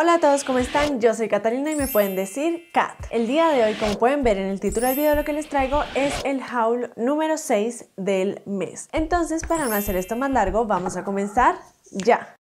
Hola a todos, ¿cómo están? Yo soy Catalina y me pueden decir Cat. El día de hoy, como pueden ver en el título del video, lo que les traigo es el haul número 6 del mes. Entonces, para no hacer esto más largo, vamos a comenzar ya.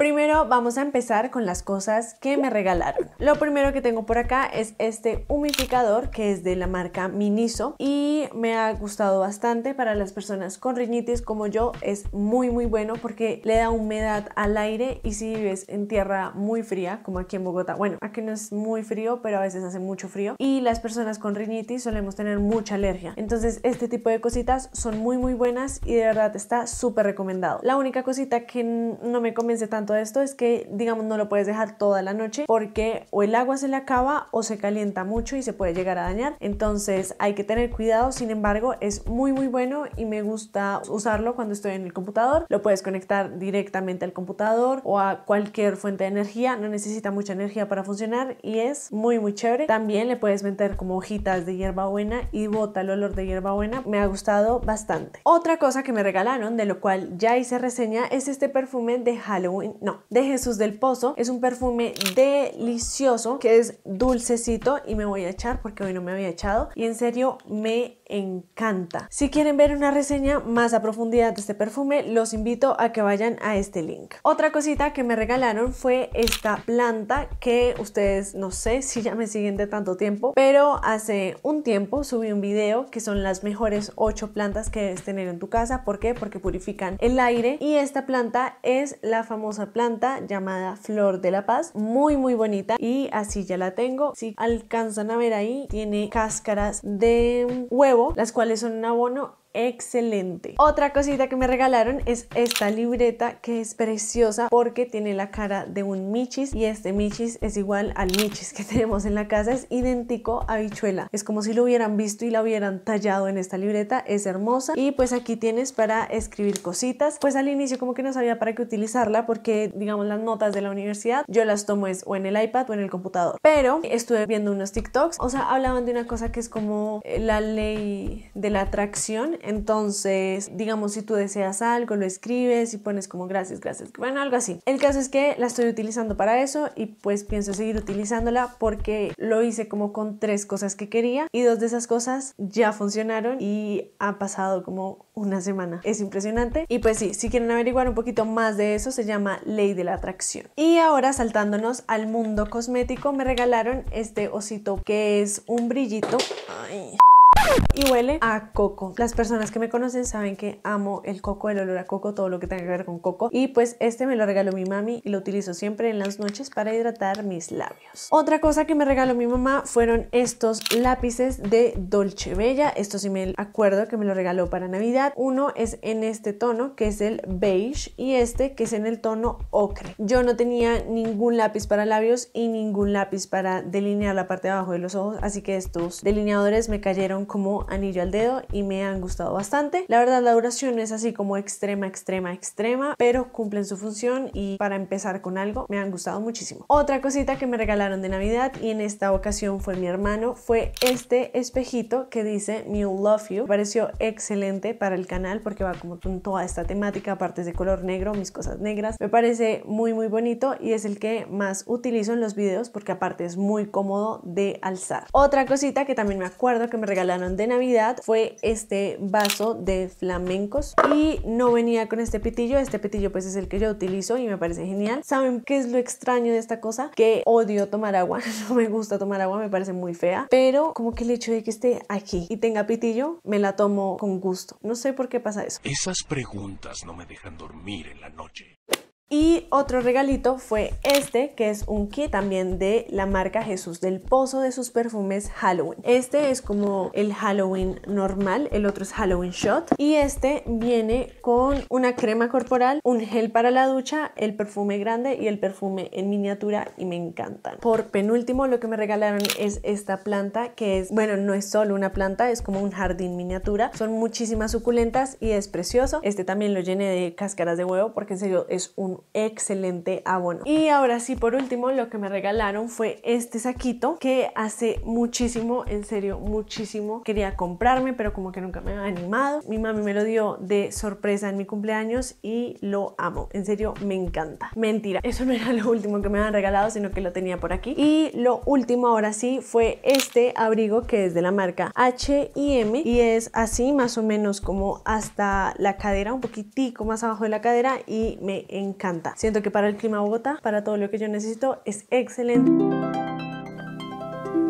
Primero vamos a empezar con las cosas que me regalaron. Lo primero que tengo por acá es este humidificador que es de la marca Miniso y me ha gustado bastante para las personas con riñitis como yo. Es muy muy bueno porque le da humedad al aire y si vives en tierra muy fría como aquí en Bogotá, bueno, aquí no es muy frío pero a veces hace mucho frío y las personas con riñitis solemos tener mucha alergia. Entonces este tipo de cositas son muy muy buenas y de verdad está súper recomendado. La única cosita que no me convence tanto de esto es que, digamos, no lo puedes dejar toda la noche porque o el agua se le acaba o se calienta mucho y se puede llegar a dañar. Entonces hay que tener cuidado, sin embargo, es muy muy bueno y me gusta usarlo cuando estoy en el computador. Lo puedes conectar directamente al computador o a cualquier fuente de energía, no necesita mucha energía para funcionar y es muy muy chévere. También le puedes meter como hojitas de hierbabuena y bota el olor de hierbabuena. Me ha gustado bastante. Otra cosa que me regalaron, de lo cual ya hice reseña, es este perfume de Halloween no, de Jesús del Pozo. Es un perfume delicioso que es dulcecito y me voy a echar porque hoy no me había echado. Y en serio me encanta. Si quieren ver una reseña más a profundidad de este perfume, los invito a que vayan a este link. Otra cosita que me regalaron fue esta planta que ustedes no sé si ya me siguen de tanto tiempo, pero hace un tiempo subí un video que son las mejores 8 plantas que debes tener en tu casa. ¿Por qué? Porque purifican el aire y esta planta es la famosa planta llamada Flor de la Paz, muy muy bonita y así ya la tengo. Si alcanzan a ver ahí, tiene cáscaras de huevo las cuales son un abono excelente. Otra cosita que me regalaron es esta libreta que es preciosa porque tiene la cara de un michis y este michis es igual al michis que tenemos en la casa, es idéntico a bichuela. Es como si lo hubieran visto y la hubieran tallado en esta libreta, es hermosa y pues aquí tienes para escribir cositas. Pues al inicio como que no sabía para qué utilizarla porque digamos las notas de la universidad yo las tomo es o en el iPad o en el computador. Pero estuve viendo unos TikToks, o sea, hablaban de una cosa que es como la ley de la atracción entonces, digamos, si tú deseas algo, lo escribes y pones como gracias, gracias, bueno, algo así. El caso es que la estoy utilizando para eso y pues pienso seguir utilizándola porque lo hice como con tres cosas que quería y dos de esas cosas ya funcionaron y ha pasado como una semana. Es impresionante. Y pues sí, si quieren averiguar un poquito más de eso, se llama Ley de la Atracción. Y ahora saltándonos al mundo cosmético, me regalaron este osito que es un brillito. Ay y huele a coco. Las personas que me conocen saben que amo el coco, el olor a coco, todo lo que tenga que ver con coco. Y pues este me lo regaló mi mami y lo utilizo siempre en las noches para hidratar mis labios. Otra cosa que me regaló mi mamá fueron estos lápices de Dolce Bella. Esto sí me acuerdo que me lo regaló para Navidad. Uno es en este tono que es el beige y este que es en el tono ocre. Yo no tenía ningún lápiz para labios y ningún lápiz para delinear la parte de abajo de los ojos, así que estos delineadores me cayeron como como anillo al dedo y me han gustado bastante. La verdad la duración es así como extrema, extrema, extrema, pero cumplen su función y para empezar con algo me han gustado muchísimo. Otra cosita que me regalaron de Navidad y en esta ocasión fue mi hermano fue este espejito que dice Me Love You. Me pareció excelente para el canal porque va como con toda esta temática, aparte es de color negro, mis cosas negras. Me parece muy muy bonito y es el que más utilizo en los videos porque aparte es muy cómodo de alzar. Otra cosita que también me acuerdo que me regalaron de Navidad fue este vaso de flamencos y no venía con este pitillo, este pitillo pues es el que yo utilizo y me parece genial. ¿Saben qué es lo extraño de esta cosa? Que odio tomar agua, no me gusta tomar agua, me parece muy fea, pero como que el hecho de que esté aquí y tenga pitillo, me la tomo con gusto. No sé por qué pasa eso. Esas preguntas no me dejan dormir en la noche. Y otro regalito fue este, que es un kit también de la marca Jesús del Pozo de sus perfumes Halloween. Este es como el Halloween normal, el otro es Halloween Shot. Y este viene con una crema corporal, un gel para la ducha, el perfume grande y el perfume en miniatura y me encantan. Por penúltimo, lo que me regalaron es esta planta, que es, bueno, no es solo una planta, es como un jardín miniatura. Son muchísimas suculentas y es precioso. Este también lo llené de cáscaras de huevo porque en serio es un excelente abono. Y ahora sí, por último, lo que me regalaron fue este saquito que hace muchísimo, en serio, muchísimo quería comprarme, pero como que nunca me había animado. Mi mami me lo dio de sorpresa en mi cumpleaños y lo amo. En serio, me encanta. Mentira, eso no era lo último que me habían regalado, sino que lo tenía por aquí. Y lo último ahora sí fue este abrigo que es de la marca H&M y es así más o menos como hasta la cadera, un poquitico más abajo de la cadera y me encanta Siento que para el clima Bogotá, para todo lo que yo necesito, es excelente.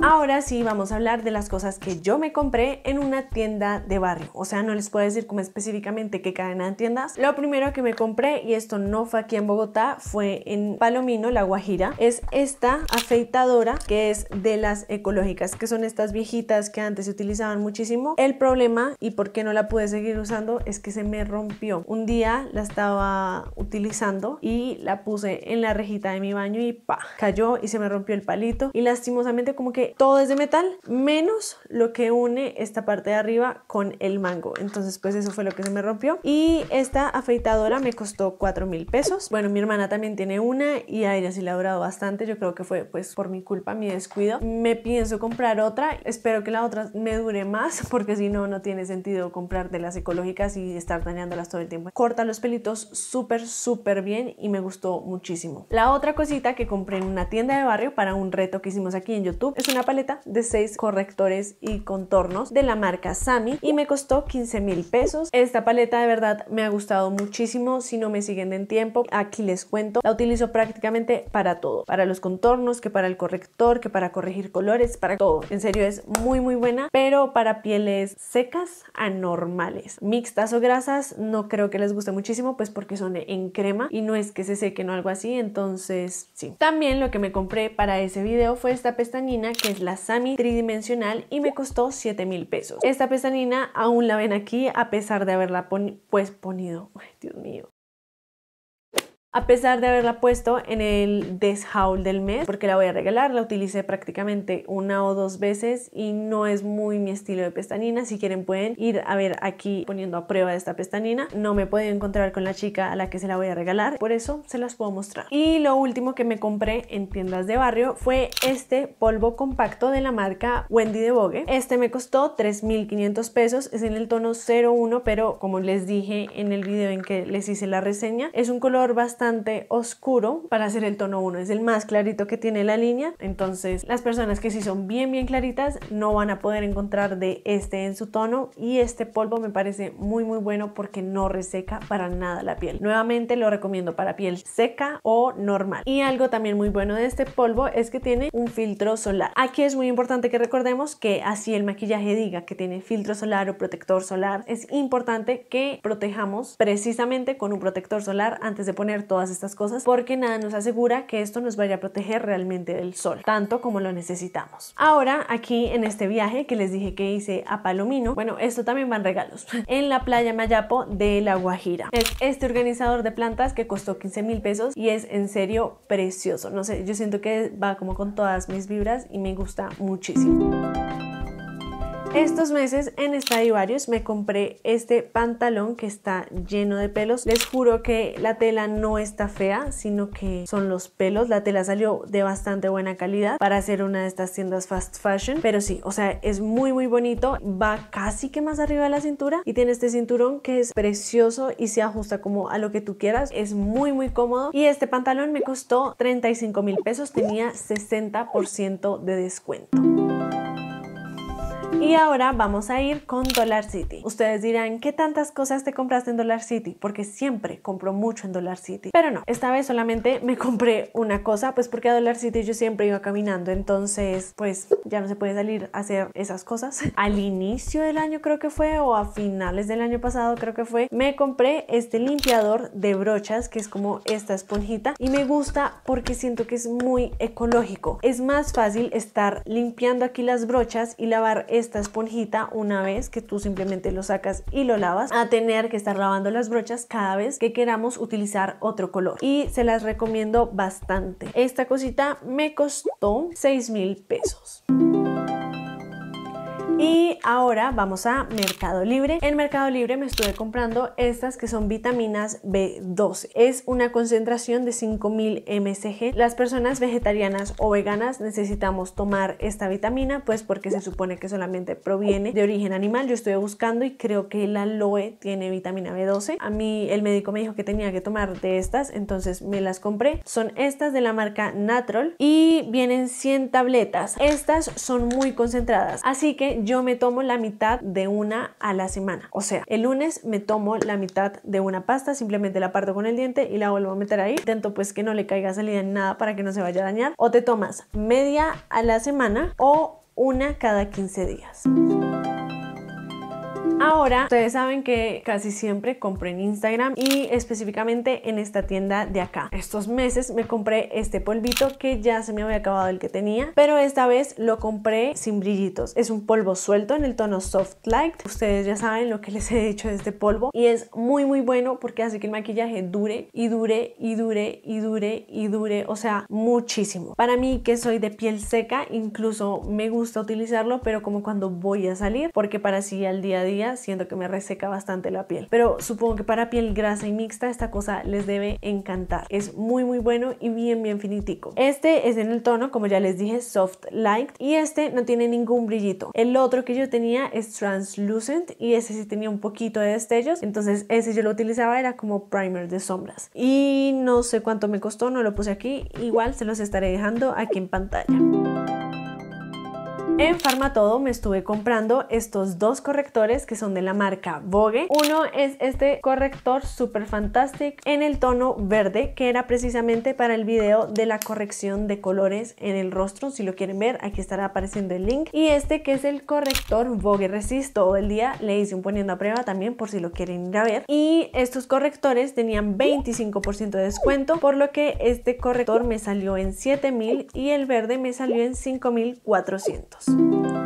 Ahora sí vamos a hablar de las cosas que yo me compré en una tienda de barrio. O sea, no les puedo decir como específicamente qué cadena de tiendas. Lo primero que me compré, y esto no fue aquí en Bogotá, fue en Palomino, La Guajira, es esta afeitadora que es de las ecológicas, que son estas viejitas que antes se utilizaban muchísimo. El problema, y por qué no la pude seguir usando, es que se me rompió. Un día la estaba utilizando y la puse en la rejita de mi baño y pa, cayó y se me rompió el palito. Y lastimosamente como que todo es de metal, menos lo que une esta parte de arriba con el mango. Entonces, pues eso fue lo que se me rompió. Y esta afeitadora me costó 4 mil pesos. Bueno, mi hermana también tiene una y a ella sí la ha durado bastante. Yo creo que fue pues por mi culpa, mi descuido. Me pienso comprar otra. Espero que la otra me dure más porque si no, no tiene sentido comprar de las ecológicas y estar dañándolas todo el tiempo. Corta los pelitos súper, súper bien y me gustó muchísimo. La otra cosita que compré en una tienda de barrio para un reto que hicimos aquí en YouTube es una paleta de 6 correctores y contornos de la marca Sami y me costó 15 mil pesos. Esta paleta de verdad me ha gustado muchísimo. Si no me siguen en tiempo, aquí les cuento. La utilizo prácticamente para todo. Para los contornos, que para el corrector, que para corregir colores, para todo. En serio es muy muy buena, pero para pieles secas anormales. Mixtas o grasas no creo que les guste muchísimo pues porque son en crema y no es que se sequen o algo así. Entonces sí. También lo que me compré para ese video fue esta pestañina que es la Sami tridimensional y me costó 7 mil pesos. Esta pesanina aún la ven aquí a pesar de haberla pues ponido, ay, Dios mío, a pesar de haberla puesto en el deshaul del mes, porque la voy a regalar, la utilicé prácticamente una o dos veces y no es muy mi estilo de pestañina, si quieren pueden ir a ver aquí poniendo a prueba esta pestañina, no me he encontrar con la chica a la que se la voy a regalar, por eso se las puedo mostrar. Y lo último que me compré en tiendas de barrio fue este polvo compacto de la marca Wendy de Vogue, este me costó 3.500 pesos, es en el tono 01, pero como les dije en el video en que les hice la reseña, es un color bastante oscuro para hacer el tono 1. Es el más clarito que tiene la línea. Entonces las personas que sí son bien, bien claritas no van a poder encontrar de este en su tono. Y este polvo me parece muy, muy bueno porque no reseca para nada la piel. Nuevamente lo recomiendo para piel seca o normal. Y algo también muy bueno de este polvo es que tiene un filtro solar. Aquí es muy importante que recordemos que así el maquillaje diga que tiene filtro solar o protector solar. Es importante que protejamos precisamente con un protector solar antes de poner todas estas cosas porque nada nos asegura que esto nos vaya a proteger realmente del sol, tanto como lo necesitamos. Ahora, aquí en este viaje que les dije que hice a Palomino, bueno, esto también van regalos, en la playa Mayapo de La Guajira. Es este organizador de plantas que costó 15 mil pesos y es en serio precioso. No sé, yo siento que va como con todas mis vibras y me gusta muchísimo. Estos meses en Estadio Varios me compré este pantalón que está lleno de pelos. Les juro que la tela no está fea, sino que son los pelos. La tela salió de bastante buena calidad para hacer una de estas tiendas fast fashion. Pero sí, o sea, es muy muy bonito. Va casi que más arriba de la cintura y tiene este cinturón que es precioso y se ajusta como a lo que tú quieras. Es muy muy cómodo. Y este pantalón me costó 35 mil pesos. Tenía 60% de descuento. Y ahora vamos a ir con Dollar City. Ustedes dirán, ¿qué tantas cosas te compraste en Dollar City? Porque siempre compro mucho en Dollar City. Pero no, esta vez solamente me compré una cosa, pues porque a Dollar City yo siempre iba caminando, entonces pues ya no se puede salir a hacer esas cosas. Al inicio del año creo que fue, o a finales del año pasado creo que fue, me compré este limpiador de brochas, que es como esta esponjita, y me gusta porque siento que es muy ecológico. Es más fácil estar limpiando aquí las brochas y lavar el esta esponjita una vez que tú simplemente lo sacas y lo lavas a tener que estar lavando las brochas cada vez que queramos utilizar otro color y se las recomiendo bastante. Esta cosita me costó 6 mil pesos. Y ahora vamos a Mercado Libre. En Mercado Libre me estuve comprando estas que son vitaminas B12. Es una concentración de 5000 mcg. Las personas vegetarianas o veganas necesitamos tomar esta vitamina pues porque se supone que solamente proviene de origen animal. Yo estuve buscando y creo que la aloe tiene vitamina B12. A mí el médico me dijo que tenía que tomar de estas, entonces me las compré. Son estas de la marca Natrol y vienen 100 tabletas. Estas son muy concentradas, así que yo me tomo la mitad de una a la semana. O sea, el lunes me tomo la mitad de una pasta, simplemente la parto con el diente y la vuelvo a meter ahí. Intento pues que no le caiga salida ni nada para que no se vaya a dañar. O te tomas media a la semana o una cada 15 días. Ahora, ustedes saben que casi siempre compré en Instagram y específicamente en esta tienda de acá. Estos meses me compré este polvito que ya se me había acabado el que tenía, pero esta vez lo compré sin brillitos. Es un polvo suelto en el tono Soft Light. Ustedes ya saben lo que les he dicho de este polvo y es muy muy bueno porque hace que el maquillaje dure y dure y dure y dure y dure, o sea, muchísimo. Para mí que soy de piel seca, incluso me gusta utilizarlo, pero como cuando voy a salir, porque para así al día a día siento que me reseca bastante la piel. Pero supongo que para piel grasa y mixta esta cosa les debe encantar. Es muy muy bueno y bien bien finitico. Este es en el tono, como ya les dije, soft light y este no tiene ningún brillito. El otro que yo tenía es translucent y ese sí tenía un poquito de destellos, entonces ese yo lo utilizaba era como primer de sombras. Y no sé cuánto me costó, no lo puse aquí, igual se los estaré dejando aquí en pantalla. En Farmatodo me estuve comprando estos dos correctores que son de la marca Vogue. Uno es este corrector Super Fantastic en el tono verde que era precisamente para el video de la corrección de colores en el rostro. Si lo quieren ver, aquí estará apareciendo el link. Y este que es el corrector Vogue Resist. Todo el día le hice un poniendo a prueba también por si lo quieren ir a ver. Y estos correctores tenían 25% de descuento, por lo que este corrector me salió en 7000 y el verde me salió en 5400. Adiós.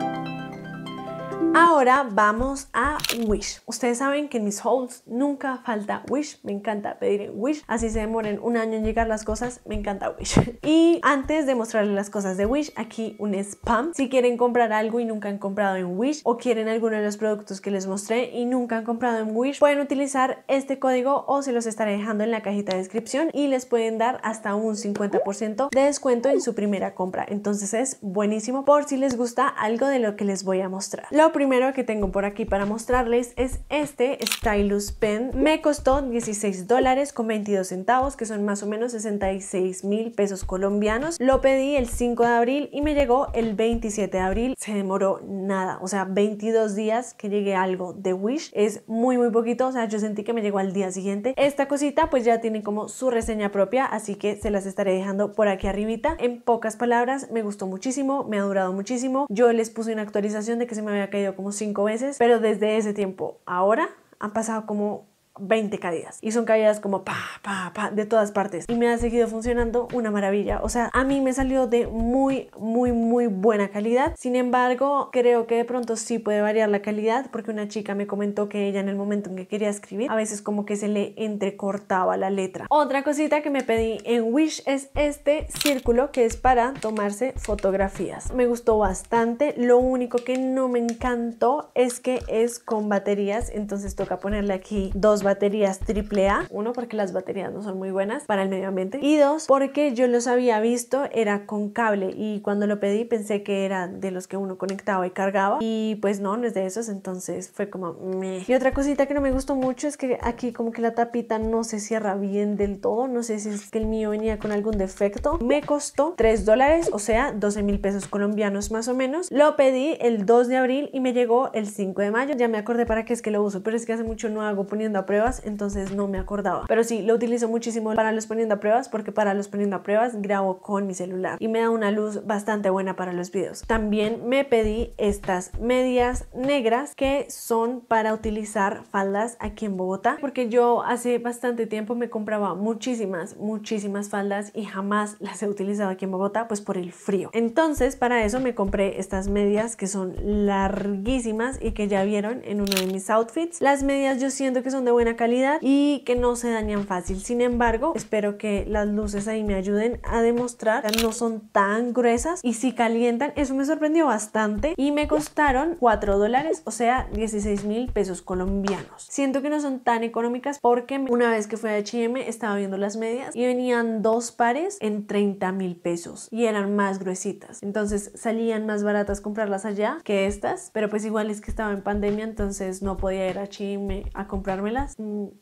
Ahora vamos a Wish. Ustedes saben que en mis hauls nunca falta Wish. Me encanta pedir en Wish. Así se demoren un año en llegar las cosas, me encanta Wish. Y antes de mostrarles las cosas de Wish, aquí un spam. Si quieren comprar algo y nunca han comprado en Wish o quieren alguno de los productos que les mostré y nunca han comprado en Wish, pueden utilizar este código o se los estaré dejando en la cajita de descripción y les pueden dar hasta un 50% de descuento en su primera compra. Entonces es buenísimo por si les gusta algo de lo que les voy a mostrar primero que tengo por aquí para mostrarles es este Stylus Pen. Me costó 16 dólares con 22 centavos, que son más o menos 66 mil pesos colombianos. Lo pedí el 5 de abril y me llegó el 27 de abril. Se demoró nada, o sea, 22 días que llegue algo de Wish. Es muy, muy poquito, o sea, yo sentí que me llegó al día siguiente. Esta cosita pues ya tiene como su reseña propia, así que se las estaré dejando por aquí arribita. En pocas palabras, me gustó muchísimo, me ha durado muchísimo. Yo les puse una actualización de que se me había caído como cinco veces, pero desde ese tiempo ahora han pasado como 20 caídas. Y son caídas como pa, pa, pa, de todas partes. Y me ha seguido funcionando una maravilla. O sea, a mí me salió de muy, muy, muy buena calidad. Sin embargo, creo que de pronto sí puede variar la calidad porque una chica me comentó que ella en el momento en que quería escribir, a veces como que se le entrecortaba la letra. Otra cosita que me pedí en Wish es este círculo que es para tomarse fotografías. Me gustó bastante. Lo único que no me encantó es que es con baterías. Entonces toca ponerle aquí dos baterías baterías AAA. Uno, porque las baterías no son muy buenas para el medio ambiente. Y dos, porque yo los había visto, era con cable. Y cuando lo pedí pensé que era de los que uno conectaba y cargaba. Y pues no, no es de esos. Entonces fue como... Meh. Y otra cosita que no me gustó mucho es que aquí como que la tapita no se cierra bien del todo. No sé si es que el mío venía con algún defecto. Me costó 3 dólares, o sea, 12 mil pesos colombianos más o menos. Lo pedí el 2 de abril y me llegó el 5 de mayo. Ya me acordé para qué es que lo uso, pero es que hace mucho no hago poniendo a entonces no me acordaba. Pero sí, lo utilizo muchísimo para los poniendo a pruebas porque para los poniendo a pruebas grabo con mi celular y me da una luz bastante buena para los videos. También me pedí estas medias negras que son para utilizar faldas aquí en Bogotá porque yo hace bastante tiempo me compraba muchísimas, muchísimas faldas y jamás las he utilizado aquí en Bogotá pues por el frío. Entonces para eso me compré estas medias que son larguísimas y que ya vieron en uno de mis outfits. Las medias yo siento que son de buena calidad y que no se dañan fácil. Sin embargo, espero que las luces ahí me ayuden a demostrar que no son tan gruesas y si calientan, eso me sorprendió bastante y me costaron 4 dólares, o sea, 16 mil pesos colombianos. Siento que no son tan económicas porque una vez que fui a H&M estaba viendo las medias y venían dos pares en 30 mil pesos y eran más gruesitas. Entonces salían más baratas comprarlas allá que estas, pero pues igual es que estaba en pandemia, entonces no podía ir a H&M a comprármelas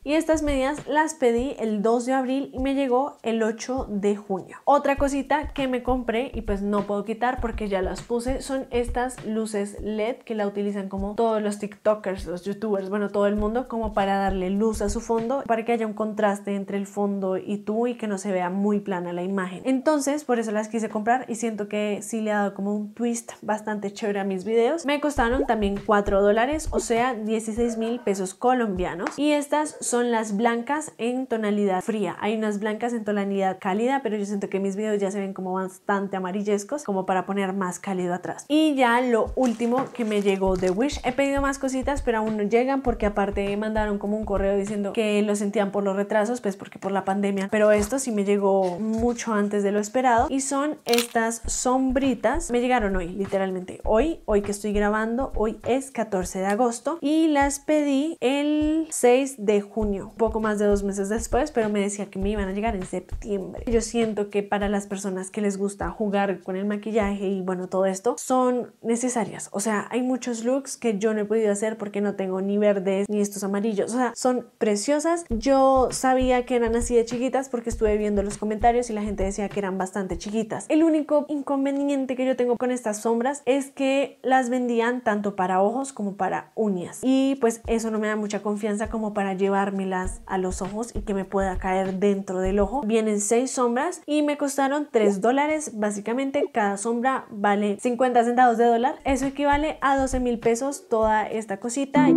y estas medidas las pedí el 2 de abril y me llegó el 8 de junio. Otra cosita que me compré y pues no puedo quitar porque ya las puse son estas luces LED que la utilizan como todos los TikTokers, los YouTubers, bueno, todo el mundo como para darle luz a su fondo, para que haya un contraste entre el fondo y tú y que no se vea muy plana la imagen. Entonces, por eso las quise comprar y siento que sí le ha dado como un twist bastante chévere a mis videos. Me costaron también 4 dólares, o sea, 16 mil pesos colombianos. Y estas son las blancas en tonalidad fría. Hay unas blancas en tonalidad cálida, pero yo siento que mis videos ya se ven como bastante amarillescos, como para poner más cálido atrás. Y ya lo último que me llegó de Wish. He pedido más cositas, pero aún no llegan porque aparte me mandaron como un correo diciendo que lo sentían por los retrasos, pues porque por la pandemia. Pero esto sí me llegó mucho antes de lo esperado. Y son estas sombritas. Me llegaron hoy, literalmente. Hoy, hoy que estoy grabando, hoy es 14 de agosto. Y las pedí el 6 de junio, poco más de dos meses después, pero me decía que me iban a llegar en septiembre. Yo siento que para las personas que les gusta jugar con el maquillaje y bueno, todo esto, son necesarias. O sea, hay muchos looks que yo no he podido hacer porque no tengo ni verdes ni estos amarillos. O sea, son preciosas. Yo sabía que eran así de chiquitas porque estuve viendo los comentarios y la gente decía que eran bastante chiquitas. El único inconveniente que yo tengo con estas sombras es que las vendían tanto para ojos como para uñas. Y pues eso no me da mucha confianza como para para llevármelas a los ojos y que me pueda caer dentro del ojo. Vienen seis sombras y me costaron 3 dólares. Básicamente cada sombra vale 50 centavos de dólar. Eso equivale a 12 mil pesos toda esta cosita.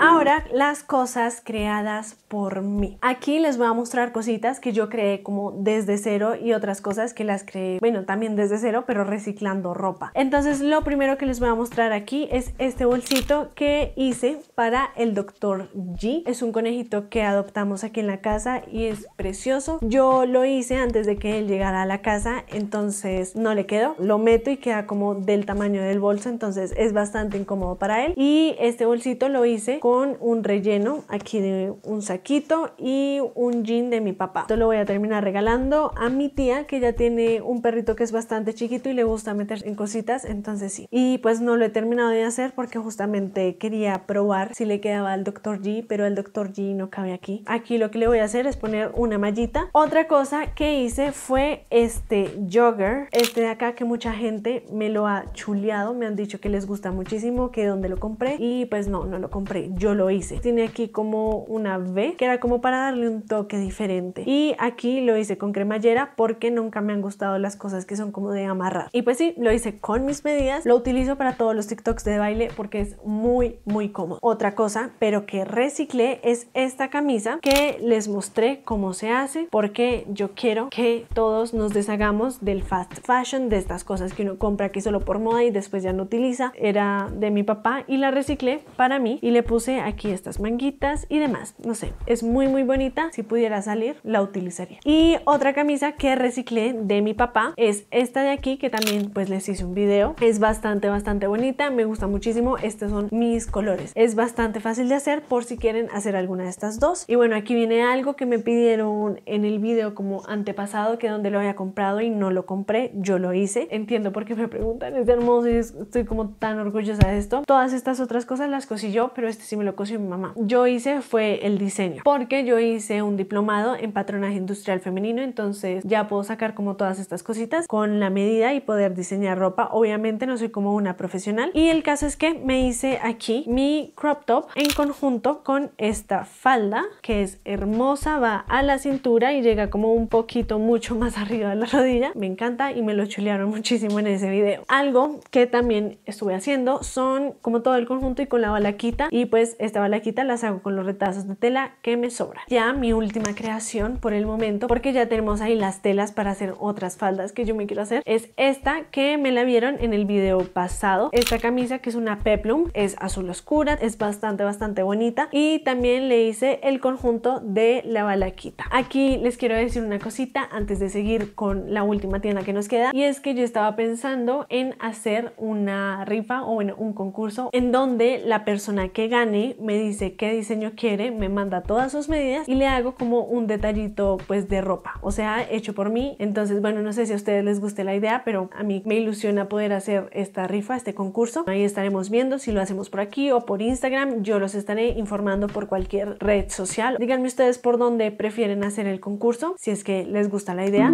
Ahora las cosas creadas por mí. Aquí les voy a mostrar cositas que yo creé como desde cero y otras cosas que las creé, bueno, también desde cero, pero reciclando ropa. Entonces lo primero que les voy a mostrar aquí es este bolsito que hice para el doctor G. Es un conejito que adoptamos aquí en la casa y es precioso. Yo lo hice antes de que él llegara a la casa, entonces no le quedó. Lo meto y queda como del tamaño del bolso, entonces es bastante incómodo para él. Y este bolsito lo hice con con un relleno aquí de un saquito y un jean de mi papá. Esto lo voy a terminar regalando a mi tía que ya tiene un perrito que es bastante chiquito y le gusta meter en cositas, entonces sí. Y pues no lo he terminado de hacer porque justamente quería probar si le quedaba al Dr. G, pero el Dr. G no cabe aquí. Aquí lo que le voy a hacer es poner una mallita. Otra cosa que hice fue este jogger, este de acá que mucha gente me lo ha chuleado, me han dicho que les gusta muchísimo, que dónde lo compré y pues no, no lo compré yo lo hice. Tiene aquí como una V, que era como para darle un toque diferente. Y aquí lo hice con cremallera porque nunca me han gustado las cosas que son como de amarrar. Y pues sí, lo hice con mis medidas. Lo utilizo para todos los TikToks de baile porque es muy, muy cómodo. Otra cosa, pero que reciclé es esta camisa que les mostré cómo se hace porque yo quiero que todos nos deshagamos del fast fashion, de estas cosas que uno compra aquí solo por moda y después ya no utiliza. Era de mi papá y la reciclé para mí y le puse aquí estas manguitas y demás. No sé, es muy muy bonita. Si pudiera salir, la utilizaría. Y otra camisa que reciclé de mi papá es esta de aquí, que también pues les hice un video. Es bastante, bastante bonita. Me gusta muchísimo. Estos son mis colores. Es bastante fácil de hacer por si quieren hacer alguna de estas dos. Y bueno, aquí viene algo que me pidieron en el video como antepasado, que donde lo había comprado y no lo compré. Yo lo hice. Entiendo por qué me preguntan. Es hermoso y estoy como tan orgullosa de esto. Todas estas otras cosas las cosí yo, pero este si me lo cosió mi mamá. Yo hice fue el diseño, porque yo hice un diplomado en patronaje industrial femenino, entonces ya puedo sacar como todas estas cositas con la medida y poder diseñar ropa. Obviamente no soy como una profesional. Y el caso es que me hice aquí mi crop top en conjunto con esta falda, que es hermosa, va a la cintura y llega como un poquito mucho más arriba de la rodilla. Me encanta y me lo chulearon muchísimo en ese video. Algo que también estuve haciendo son como todo el conjunto y con la balaquita y pues esta balaquita las hago con los retazos de tela que me sobra, Ya mi última creación por el momento, porque ya tenemos ahí las telas para hacer otras faldas que yo me quiero hacer, es esta que me la vieron en el video pasado. Esta camisa que es una peplum, es azul oscura, es bastante, bastante bonita. Y también le hice el conjunto de la balaquita. Aquí les quiero decir una cosita antes de seguir con la última tienda que nos queda. Y es que yo estaba pensando en hacer una rifa o bueno, un concurso en donde la persona que gana me dice qué diseño quiere, me manda todas sus medidas y le hago como un detallito pues de ropa, o sea, hecho por mí. Entonces, bueno, no sé si a ustedes les guste la idea, pero a mí me ilusiona poder hacer esta rifa, este concurso. Ahí estaremos viendo si lo hacemos por aquí o por Instagram. Yo los estaré informando por cualquier red social. Díganme ustedes por dónde prefieren hacer el concurso, si es que les gusta la idea.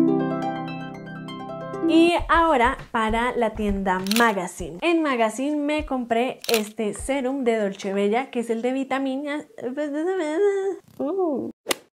Y ahora para la tienda Magazine. En Magazine me compré este serum de Dolce Bella, que es el de vitaminas. Uh.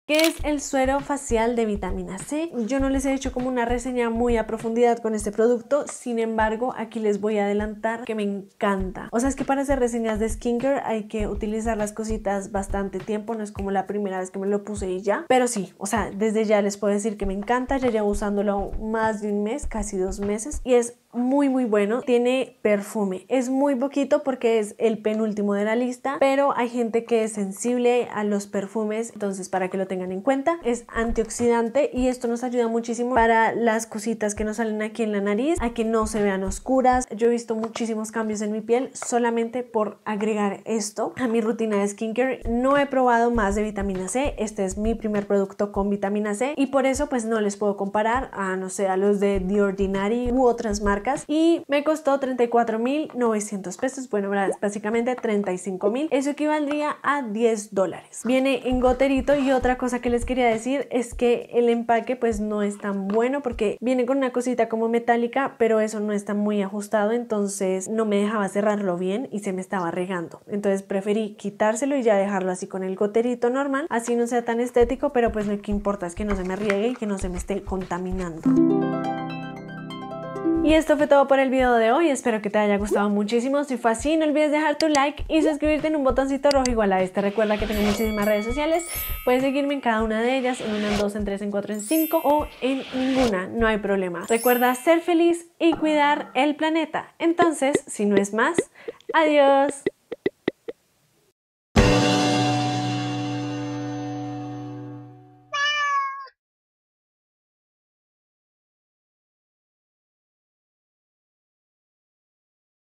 ¿Qué es el suero facial de vitamina C. Yo no les he hecho como una reseña muy a profundidad con este producto, sin embargo aquí les voy a adelantar que me encanta. O sea, es que para hacer reseñas de skincare hay que utilizar las cositas bastante tiempo, no es como la primera vez que me lo puse y ya. Pero sí, o sea, desde ya les puedo decir que me encanta, ya llevo usándolo más de un mes, casi dos meses, y es muy muy bueno. Tiene perfume. Es muy poquito porque es el penúltimo de la lista, pero hay gente que es sensible a los perfumes, entonces para que lo tengan en cuenta. Es antioxidante y esto nos ayuda muchísimo para las cositas que nos salen aquí en la nariz, a que no se vean oscuras. Yo he visto muchísimos cambios en mi piel solamente por agregar esto a mi rutina de skincare. No he probado más de vitamina C. Este es mi primer producto con vitamina C y por eso pues no les puedo comparar a no sé a los de The Ordinary u otras marcas y me costó 34.900 pesos, bueno, básicamente 35.000, eso equivaldría a 10 dólares. Viene en goterito y otra cosa que les quería decir es que el empaque pues no es tan bueno porque viene con una cosita como metálica, pero eso no está muy ajustado, entonces no me dejaba cerrarlo bien y se me estaba regando. Entonces preferí quitárselo y ya dejarlo así con el goterito normal, así no sea tan estético, pero pues lo que importa es que no se me riegue y que no se me esté contaminando. Y esto fue todo por el video de hoy, espero que te haya gustado muchísimo, si fue así no olvides dejar tu like y suscribirte en un botoncito rojo igual a este, recuerda que tengo muchísimas redes sociales, puedes seguirme en cada una de ellas, en una, en dos, en tres, en cuatro, en cinco o en ninguna, no hay problema. Recuerda ser feliz y cuidar el planeta, entonces si no es más, adiós.